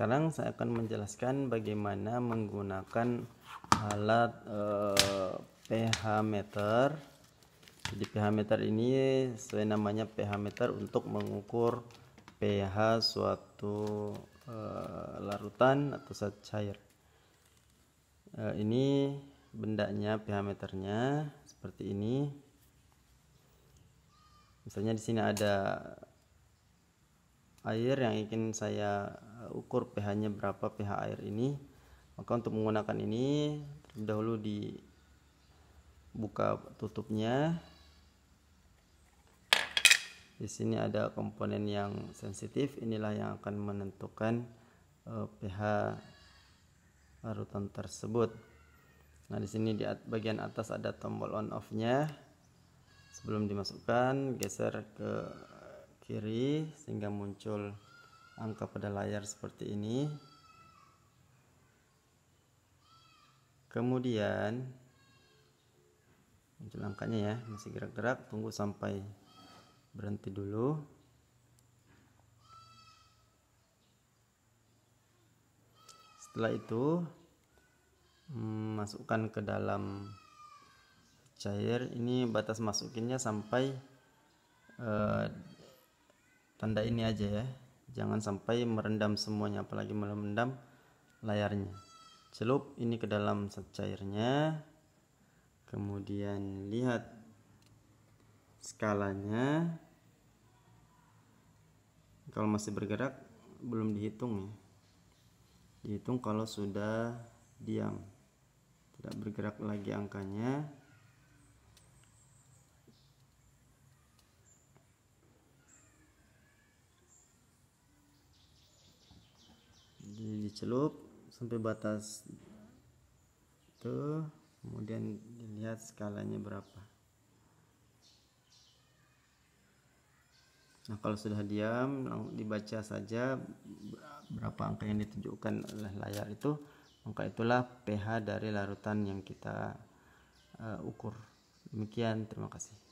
Sekarang saya akan menjelaskan bagaimana menggunakan alat eh, pH meter. Jadi pH meter ini sesuai namanya pH meter untuk mengukur pH suatu eh, larutan atau zat cair. Eh, ini bendanya pH meternya seperti ini. Misalnya di sini ada air yang ingin saya eh, ukur pH-nya berapa pH air ini maka untuk menggunakan ini terlebih dahulu dibuka tutupnya di sini ada komponen yang sensitif inilah yang akan menentukan eh, pH larutan tersebut nah di sini di bagian atas ada tombol on off nya sebelum dimasukkan geser ke kiri sehingga muncul angka pada layar seperti ini kemudian muncul angkanya ya masih gerak-gerak tunggu sampai berhenti dulu setelah itu masukkan ke dalam cair ini batas masukinnya sampai eh, tanda ini aja ya jangan sampai merendam semuanya apalagi merendam layarnya celup ini ke dalam cairnya kemudian lihat skalanya kalau masih bergerak belum dihitung ya dihitung kalau sudah diam tidak bergerak lagi angkanya dicelup sampai batas itu kemudian dilihat skalanya berapa nah kalau sudah diam dibaca saja berapa angka yang ditunjukkan oleh layar itu maka itulah pH dari larutan yang kita uh, ukur demikian terima kasih